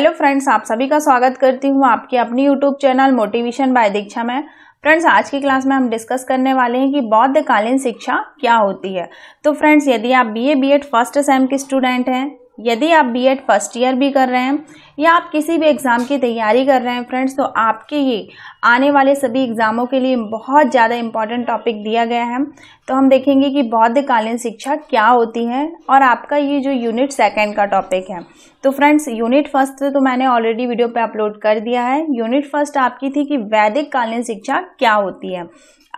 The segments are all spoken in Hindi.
हेलो फ्रेंड्स आप सभी का स्वागत करती हूँ आपके अपनी YouTube channel motivation by Diksha में फ्रेंड्स आज की क्लास में हम डिस्कस करने वाले हैं कि बौद्धकालीन शिक्षा क्या होती है तो फ्रेंड्स यदि आप बीए बीएड फर्स्ट सेम के स्टूडेंट हैं यदि आप बीएड फर्स्ट ईयर भी कर रहे हैं या आप किसी भी एग्ज़ाम की तैयारी कर रहे हैं फ्रेंड्स तो आपके ये आने वाले सभी एग्ज़ामों के लिए बहुत ज़्यादा इम्पॉर्टेंट टॉपिक दिया गया है तो हम देखेंगे कि बौद्धकालीन शिक्षा क्या होती है और आपका ये जो यूनिट सेकेंड का टॉपिक है तो फ्रेंड्स यूनिट फर्स्ट तो मैंने ऑलरेडी वीडियो पर अपलोड कर दिया है यूनिट फर्स्ट आपकी थी कि वैदिक कालीन शिक्षा क्या होती है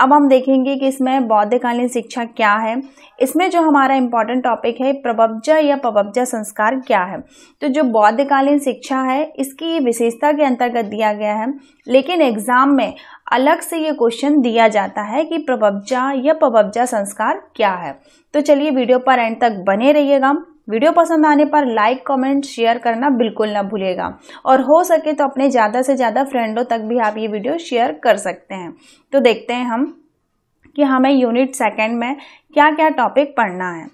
अब हम देखेंगे कि इसमें बौद्धकालीन शिक्षा क्या है इसमें जो हमारा इम्पोर्टेंट टॉपिक है प्रबब्जा या पबब्जा संस्कार क्या है तो जो बौद्धकालीन शिक्षा है इसकी विशेषता के अंतर्गत दिया गया है लेकिन एग्जाम में अलग से ये क्वेश्चन दिया जाता है कि प्रबब्जा या पबब्जा संस्कार क्या है तो चलिए वीडियो पर एंड तक बने रहिएगा वीडियो पसंद आने पर लाइक कमेंट शेयर करना बिल्कुल ना भूलेगा और हो सके तो अपने ज़्यादा से ज़्यादा फ्रेंडों तक भी आप ये वीडियो शेयर कर सकते हैं तो देखते हैं हम कि हमें यूनिट सेकेंड में क्या क्या टॉपिक पढ़ना है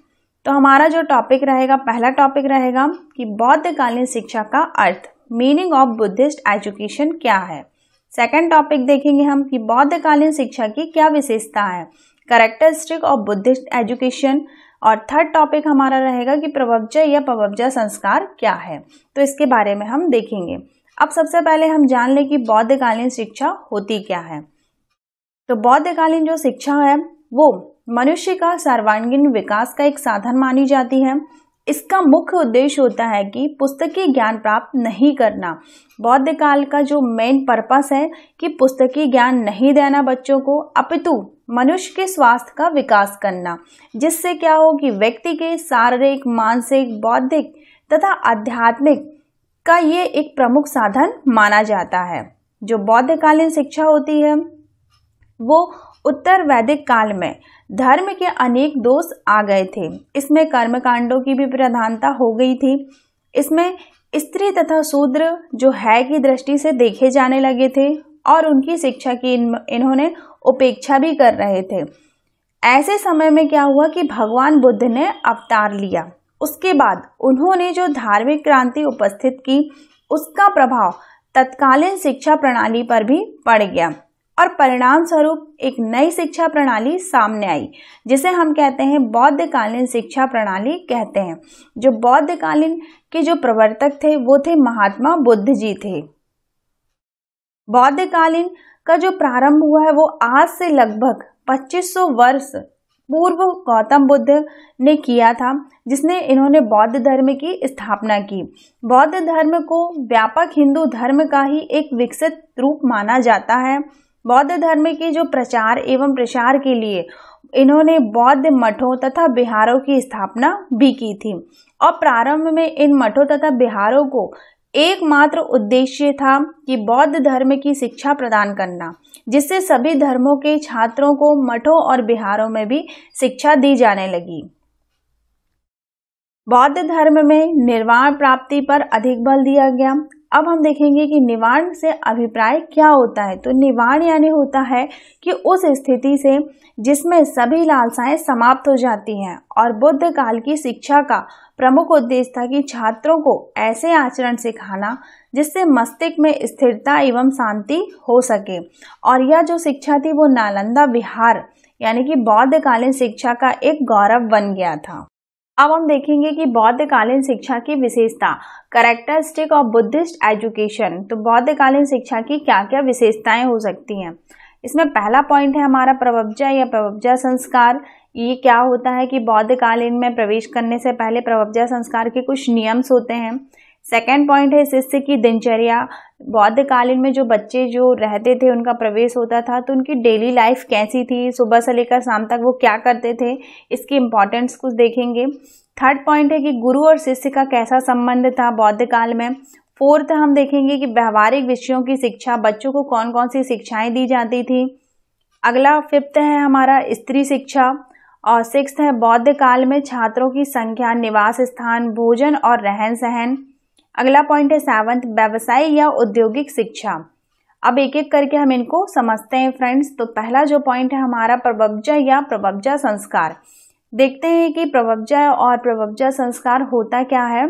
तो हमारा जो टॉपिक रहेगा पहला टॉपिक रहेगा कि बौद्धकालीन शिक्षा का अर्थ मीनिंग ऑफ बुद्धिस्ट एजुकेशन क्या है सेकेंड टॉपिक देखेंगे हम कि बौद्धकालीन शिक्षा की क्या विशेषता है करेक्टरिस्टिक ऑफ बुद्धिस्ट एजुकेशन और थर्ड टॉपिक हमारा रहेगा कि प्रवब्जा या पवब्जा संस्कार क्या है तो इसके बारे में हम देखेंगे अब सबसे पहले हम जान लें कि बौद्धकालीन शिक्षा होती क्या है तो बौद्धकालीन जो शिक्षा है वो मनुष्य का सर्वांगीण विकास का एक साधन मानी जाती है इसका मुख्य उद्देश्य होता है कि पुस्तकीय ज्ञान प्राप्त नहीं करना बौद्ध काल का जो मेन पर्पस है कि पुस्तकीय ज्ञान नहीं देना बच्चों को अपितु मनुष्य के स्वास्थ्य का विकास करना जिससे क्या हो कि व्यक्ति के शारीरिक मानसिक बौद्धिक तथा आध्यात्मिक का ये एक प्रमुख साधन माना जाता है जो बौद्धकालीन शिक्षा होती है वो उत्तर वैदिक काल में धर्म के अनेक दोष आ गए थे इसमें कर्मकांडों की भी प्रधानता हो गई थी इसमें स्त्री तथा शूद्र जो है की दृष्टि से देखे जाने लगे थे और उनकी शिक्षा की इन, इन्होंने उपेक्षा भी कर रहे थे ऐसे समय में क्या हुआ कि भगवान बुद्ध ने अवतार लिया उसके बाद उन्होंने जो धार्मिक क्रांति उपस्थित की उसका प्रभाव तत्कालीन शिक्षा प्रणाली पर भी पड़ गया और परिणाम स्वरूप एक नई शिक्षा प्रणाली सामने आई जिसे हम कहते हैं बौद्धकालीन शिक्षा प्रणाली कहते हैं जो बौद्धकालीन के जो प्रवर्तक थे वो थे महात्मा बुद्ध जी थे बौद्धकालीन का जो प्रारंभ हुआ है वो आज से लगभग 2500 वर्ष पूर्व गौतम बुद्ध ने किया था जिसने इन्होंने बौद्ध धर्म की स्थापना की बौद्ध धर्म को व्यापक हिंदू धर्म का ही एक विकसित रूप माना जाता है बौद्ध धर्म के जो प्रचार एवं प्रसार के लिए इन्होंने बौद्ध मठों तथा बिहारों की स्थापना भी की थी और प्रारंभ में इन मठों तथा बिहारों को एकमात्र उद्देश्य था कि बौद्ध धर्म की शिक्षा प्रदान करना जिससे सभी धर्मों के छात्रों को मठों और बिहारों में भी शिक्षा दी जाने लगी बौद्ध धर्म में निर्वाण प्राप्ति पर अधिक बल दिया गया अब हम देखेंगे कि निवारण से अभिप्राय क्या होता है तो निवारण यानी होता है कि उस स्थिति से जिसमें सभी लालसाएं समाप्त हो जाती हैं और बुद्ध काल की शिक्षा का प्रमुख उद्देश्य था कि छात्रों को ऐसे आचरण सिखाना जिससे मस्तिष्क में स्थिरता एवं शांति हो सके और यह जो शिक्षा थी वो नालंदा विहार यानी कि बौद्धकालीन शिक्षा का एक गौरव बन गया था अब हम देखेंगे कि बौद्धकालीन शिक्षा की विशेषता करेक्टरिस्टिक ऑफ बुद्धिस्ट एजुकेशन तो बौद्धकालीन शिक्षा की क्या क्या विशेषताएं हो सकती हैं इसमें पहला पॉइंट है हमारा प्रवब्जा या प्रवब्जा संस्कार ये क्या होता है कि बौद्धकालीन में प्रवेश करने से पहले प्रवब्जा संस्कार के कुछ नियम्स होते हैं सेकेंड पॉइंट है शिष्य की दिनचर्या बौद्ध कालीन में जो बच्चे जो रहते थे उनका प्रवेश होता था तो उनकी डेली लाइफ कैसी थी सुबह से लेकर शाम तक वो क्या करते थे इसकी इम्पॉर्टेंस कुछ देखेंगे थर्ड पॉइंट है कि गुरु और शिष्य का कैसा संबंध था बौद्ध काल में फोर्थ हम देखेंगे कि व्यवहारिक विषयों की शिक्षा बच्चों को कौन कौन सी शिक्षाएं दी जाती थी अगला फिफ्थ है हमारा स्त्री शिक्षा और सिक्स है बौद्ध काल में छात्रों की संख्या निवास स्थान भोजन और रहन सहन अगला पॉइंट है सेवंथ व्यवसाय या औद्योगिक शिक्षा अब एक एक करके हम इनको समझते हैं फ्रेंड्स तो पहला जो पॉइंट है हमारा प्रवब्जा या प्रवब्जा संस्कार देखते हैं कि प्रवब्जा और प्रवब्जा संस्कार होता क्या है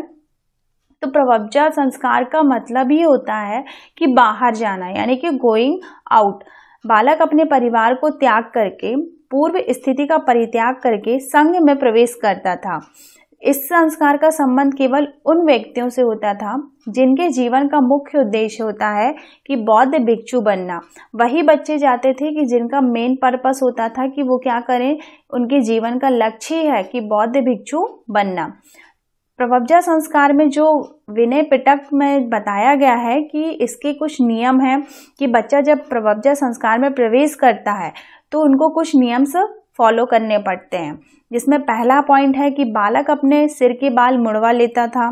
तो प्रवब्जा संस्कार का मतलब ही होता है कि बाहर जाना यानी कि गोइंग आउट बालक अपने परिवार को त्याग करके पूर्व स्थिति का परित्याग करके संघ में प्रवेश करता था इस संस्कार का संबंध केवल उन व्यक्तियों से होता था जिनके जीवन का मुख्य उद्देश्य होता है कि बौद्ध भिक्षु बनना वही बच्चे जाते थे कि जिनका मेन पर्पस होता था कि वो क्या करें उनके जीवन का लक्ष्य ही है कि बौद्ध भिक्षु बनना प्रवब्जा संस्कार में जो विनय पिटक में बताया गया है कि इसके कुछ नियम हैं कि बच्चा जब प्रवब्जा संस्कार में प्रवेश करता है तो उनको कुछ नियम्स फॉलो करने पड़ते हैं जिसमें पहला पॉइंट है कि बालक अपने सिर के बाल मुड़वा लेता था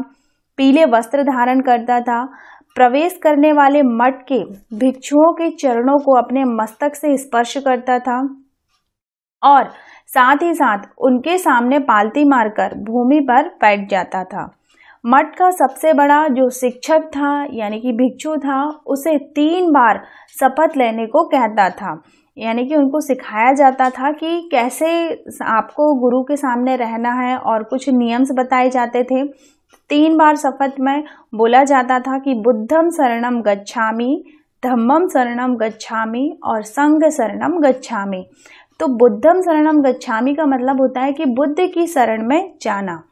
पीले वस्त्र धारण करता था प्रवेश करने वाले मठ के भिक्षुओं के चरणों को अपने मस्तक से स्पर्श करता था और साथ ही साथ उनके सामने पालती मारकर भूमि पर बैठ जाता था मठ का सबसे बड़ा जो शिक्षक था यानी कि भिक्षु था उसे तीन बार शपथ लेने को कहता था यानी कि उनको सिखाया जाता था कि कैसे आपको गुरु के सामने रहना है और कुछ नियम्स बताए जाते थे तीन बार शपथ में बोला जाता था कि बुद्धम शरणम गच्छामी धम्मम शरणम गच्छामी और संघ शरणम गच्छामी तो बुद्धम शरणम गच्छामी का मतलब होता है कि बुद्ध की शरण में जाना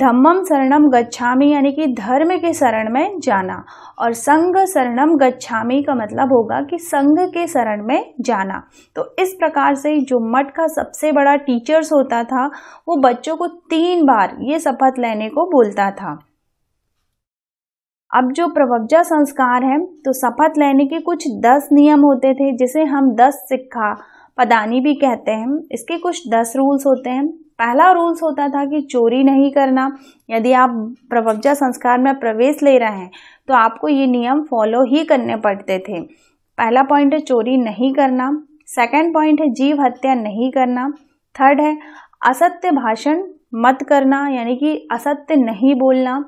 धम्मम शरणम गच्छामी यानी कि धर्म के शरण में जाना और संघ शरणम गच्छामी का मतलब होगा कि संघ के शरण में जाना तो इस प्रकार से जो मठ का सबसे बड़ा टीचर्स होता था वो बच्चों को तीन बार ये शपथ लेने को बोलता था अब जो प्रवजा संस्कार है तो शपथ लेने के कुछ दस नियम होते थे जिसे हम दस सिक्खा पदानी भी कहते हैं इसके कुछ दस रूल्स होते हैं पहला रूल्स होता था कि चोरी नहीं करना यदि आप प्रवक्जा संस्कार में प्रवेश ले रहे हैं तो आपको ये नियम फॉलो ही करने पड़ते थे पहला पॉइंट है चोरी नहीं करना सेकंड पॉइंट है जीव हत्या नहीं करना थर्ड है असत्य भाषण मत करना यानी कि असत्य नहीं बोलना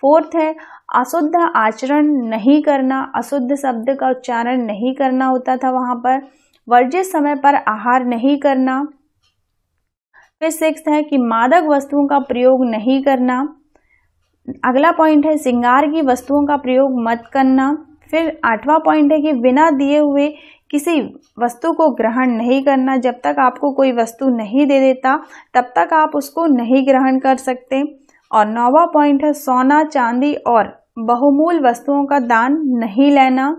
फोर्थ है अशुद्ध आचरण नहीं करना अशुद्ध शब्द का उच्चारण नहीं करना होता था वहाँ पर वर्जित समय पर आहार नहीं करना फिर सिक्स है कि मादक वस्तुओं का प्रयोग नहीं करना अगला पॉइंट है सिंगार की वस्तुओं का प्रयोग मत करना फिर आठवां पॉइंट है कि बिना दिए हुए किसी वस्तु को ग्रहण नहीं करना जब तक आपको कोई वस्तु नहीं दे देता तब तक आप उसको नहीं ग्रहण कर सकते और नौवा पॉइंट है सोना चांदी और बहुमूल वस्तुओं का दान नहीं लेना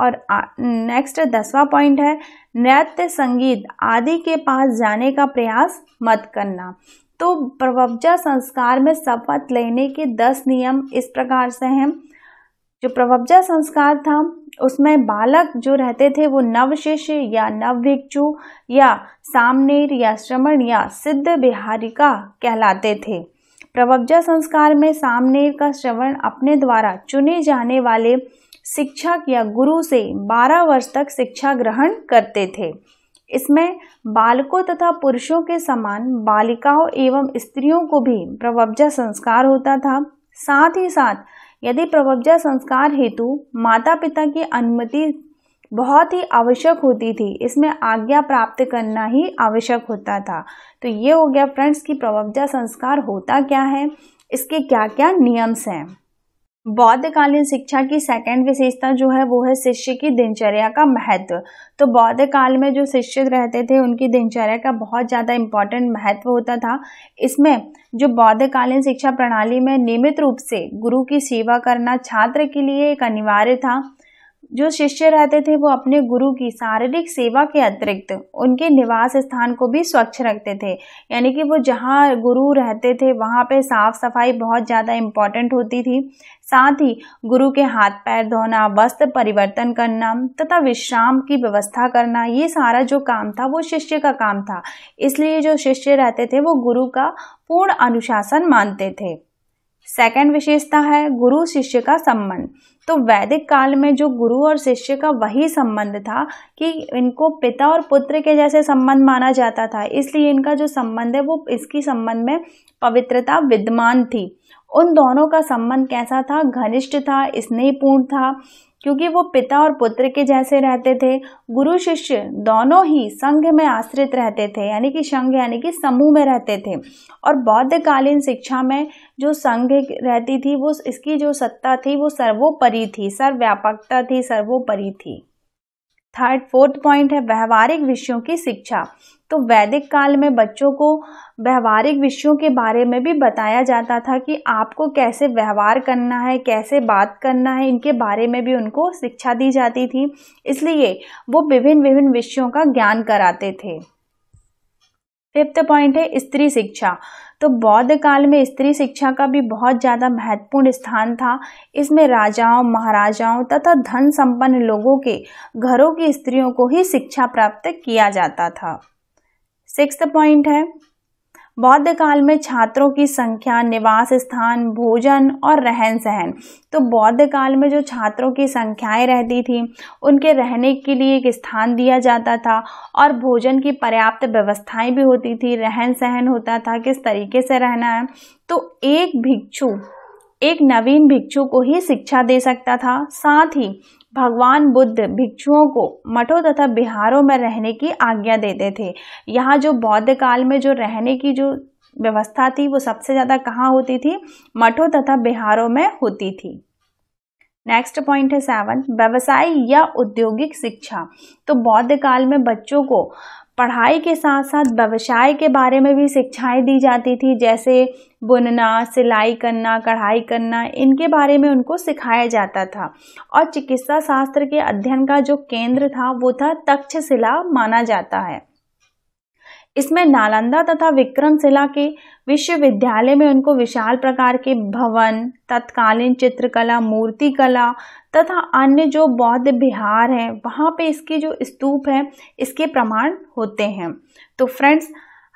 और नेक्स्ट दसवा पॉइंट है नृत्य संगीत आदि के पास जाने का प्रयास मत करना तो प्रवब्जा संस्कार में शपथ लेने के दस नियम इस प्रकार से हैं जो प्रवब्जा संस्कार था उसमें बालक जो रहते थे वो नव शिष्य या नव भिक्षु या सामनेर या श्रमण या सिद्ध बिहारिका कहलाते थे प्रवब्जा संस्कार में सामनेर का श्रवण अपने द्वारा चुने जाने वाले शिक्षक या गुरु से 12 वर्ष तक शिक्षा ग्रहण करते थे इसमें बालकों तथा पुरुषों के समान बालिकाओं एवं स्त्रियों को भी प्रवब्जा संस्कार होता था साथ ही साथ यदि प्रवब्जा संस्कार हेतु माता पिता की अनुमति बहुत ही आवश्यक होती थी इसमें आज्ञा प्राप्त करना ही आवश्यक होता था तो ये हो गया फ्रेंड्स कि प्रवब्जा संस्कार होता क्या है इसके क्या क्या नियम्स हैं बौद्धकालीन शिक्षा की सेकंड विशेषता जो है वो है शिष्य की दिनचर्या का महत्व तो बौद्ध काल में जो शिष्य रहते थे उनकी दिनचर्या का बहुत ज़्यादा इम्पॉर्टेंट महत्व होता था इसमें जो बौद्धकालीन शिक्षा प्रणाली में नियमित रूप से गुरु की सेवा करना छात्र के लिए एक अनिवार्य था जो शिष्य रहते थे वो अपने गुरु की शारीरिक सेवा के अतिरिक्त उनके निवास स्थान को भी स्वच्छ रखते थे यानी कि वो जहाँ गुरु रहते थे वहाँ पे साफ सफाई बहुत ज़्यादा इम्पॉर्टेंट होती थी साथ ही गुरु के हाथ पैर धोना वस्त्र परिवर्तन करना तथा विश्राम की व्यवस्था करना ये सारा जो काम था वो शिष्य का काम था इसलिए जो शिष्य रहते थे वो गुरु का पूर्ण अनुशासन मानते थे सेकंड विशेषता है गुरु शिष्य का संबंध तो वैदिक काल में जो गुरु और शिष्य का वही संबंध था कि इनको पिता और पुत्र के जैसे संबंध माना जाता था इसलिए इनका जो संबंध है वो इसकी संबंध में पवित्रता विद्यमान थी उन दोनों का संबंध कैसा था घनिष्ठ था स्नेहपूर्ण था क्योंकि वो पिता और पुत्र के जैसे रहते थे गुरु शिष्य दोनों ही संघ में आश्रित रहते थे यानी कि संघ यानी कि समूह में रहते थे और बौद्धकालीन शिक्षा में जो संघ रहती थी वो इसकी जो सत्ता थी वो सर्वोपरि थी सर्वव्यापकता थी सर्वोपरि थी थर्ड फोर्थ पॉइंट है व्यवहारिक विषयों की शिक्षा तो वैदिक काल में बच्चों को व्यवहारिक विषयों के बारे में भी बताया जाता था कि आपको कैसे व्यवहार करना है कैसे बात करना है इनके बारे में भी उनको शिक्षा दी जाती थी इसलिए वो विभिन्न विभिन्न विषयों का ज्ञान कराते थे फिफ्थ पॉइंट है स्त्री शिक्षा तो बौद्ध काल में स्त्री शिक्षा का भी बहुत ज़्यादा महत्वपूर्ण स्थान था इसमें राजाओं महाराजाओं तथा धन संपन्न लोगों के घरों की स्त्रियों को ही शिक्षा प्राप्त किया जाता था सिक्स पॉइंट है बौद्ध काल में छात्रों की संख्या निवास स्थान भोजन और रहन सहन तो बौद्ध काल में जो छात्रों की संख्याएं रहती थी उनके रहने के लिए एक स्थान दिया जाता था और भोजन की पर्याप्त व्यवस्थाएं भी होती थी रहन सहन होता था किस तरीके से रहना है तो एक भिक्षु एक नवीन भिक्षु को ही शिक्षा दे सकता था साथ ही भगवान बुद्ध भिक्षुओं को मठों तथा बिहारों में रहने की आज्ञा देते थे यहाँ जो बौद्ध काल में जो रहने की जो व्यवस्था थी वो सबसे ज़्यादा कहाँ होती थी मठों तथा बिहारों में होती थी नेक्स्ट पॉइंट है सेवन व्यवसाय या औद्योगिक शिक्षा तो बौद्ध काल में बच्चों को पढ़ाई के साथ साथ व्यवसाय के बारे में भी शिक्षाएं दी जाती थी जैसे बुनना सिलाई करना कढ़ाई करना इनके बारे में उनको सिखाया जाता था और चिकित्सा शास्त्र के अध्ययन का जो केंद्र था वो था तक्षशिला माना जाता है इसमें नालंदा तथा विक्रमशिला के विश्वविद्यालय में उनको विशाल प्रकार के भवन तत्कालीन चित्रकला मूर्तिकला तथा अन्य जो बौद्ध बिहार है वहाँ पे इसके जो स्तूप है इसके प्रमाण होते हैं तो फ्रेंड्स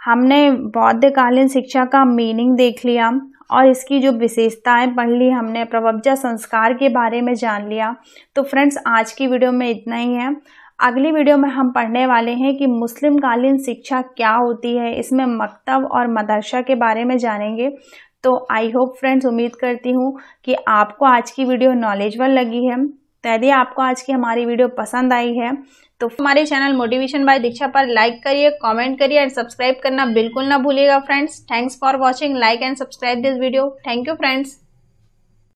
हमने बौद्धकालीन शिक्षा का मीनिंग देख लिया और इसकी जो विशेषताएं पढ़ ली हमने प्रवब्जा संस्कार के बारे में जान लिया तो फ्रेंड्स आज की वीडियो में इतना ही है अगली वीडियो में हम पढ़ने वाले हैं कि मुस्लिम कालीन शिक्षा क्या होती है इसमें मकतब और मदरसा के बारे में जानेंगे तो आई होप फ्रेंड्स उम्मीद करती हूँ कि आपको आज की वीडियो नॉलेजबल लगी है तो यदि आपको आज की हमारी वीडियो पसंद आई है तो हमारे चैनल मोटिवेशन बाय दीक्षा पर लाइक करिए कमेंट करिए एंड सब्सक्राइब करना बिल्कुल ना भूलिएगा friends thanks for watching like and subscribe this video thank you friends